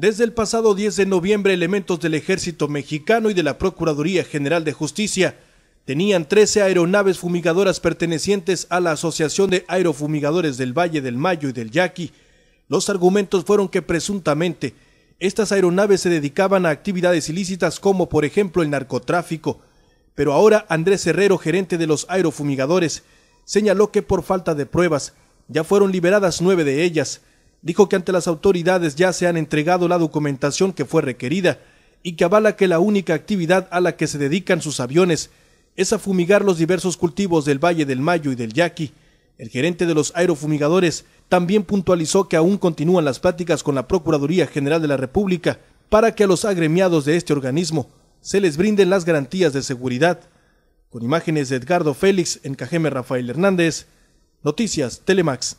Desde el pasado 10 de noviembre, elementos del Ejército Mexicano y de la Procuraduría General de Justicia tenían 13 aeronaves fumigadoras pertenecientes a la Asociación de Aerofumigadores del Valle del Mayo y del Yaqui. Los argumentos fueron que presuntamente estas aeronaves se dedicaban a actividades ilícitas como por ejemplo el narcotráfico. Pero ahora Andrés Herrero, gerente de los aerofumigadores, señaló que por falta de pruebas ya fueron liberadas nueve de ellas, dijo que ante las autoridades ya se han entregado la documentación que fue requerida y que avala que la única actividad a la que se dedican sus aviones es a fumigar los diversos cultivos del Valle del Mayo y del Yaqui. El gerente de los aerofumigadores también puntualizó que aún continúan las pláticas con la Procuraduría General de la República para que a los agremiados de este organismo se les brinden las garantías de seguridad. Con imágenes de Edgardo Félix en Cajeme Rafael Hernández, Noticias Telemax.